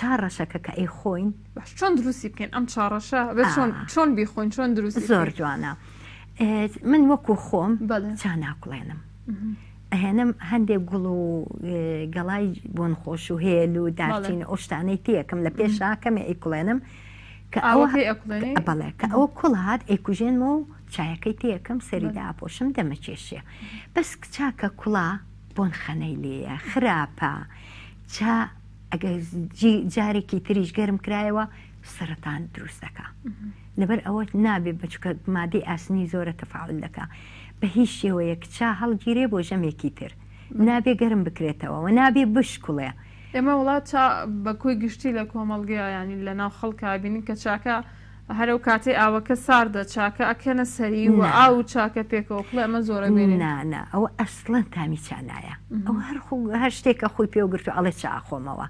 چارەشەکە کە ئەی خۆین چۆن دروستی بکەین ئەم چارەشە چۆن چۆن بیخۆین چۆن دروست زۆر جوانە من وەکو خۆم چا ناکڵێنم هێنم هەندێک گوڵ و گەڵای بۆن خۆش و هێل و دارچین ئۆشتانەی تەکەم لە پێش ئاکەمە ئەیکڵێنم کە بەڵێ کە ئەوە کوڵ هاات ئەیکوژێنمە و چایەکەی تەکەم سەریدا ئاپۆشم دەمەچێشێ بەس چاکە کوڵا بۆن خەنەی لێە خراپە چا ئەگە جارێکی تریش گەرم کرایەوە سرەتان دروستەکە لەبەر ئەوەت نابێ بچکە مادی ئاسنی زۆرە تەفاول دەکە بە هیچ شێوەیەک چا هەڵگیرێ بۆ ژەمێکی تر نابێ گەرم بکرێتەوە و نابێ بشکڵێ ئێمە وڵات چا بەکوی گشتی لە کۆمەڵگەیانی لە ناو خەڵکبینین کە چاکە هەرو کاتێ ئاوەکە ساردە چاکە ئەکەنە سەری و ئاو چاکە پێکەوە خڵ ئەمە زۆرە نانە ئەو ئەسڵەن تامی چانایە ئەو هەر هەر شتێکە خۆی پێوەگررت و ئەڵێ چاخۆمەوە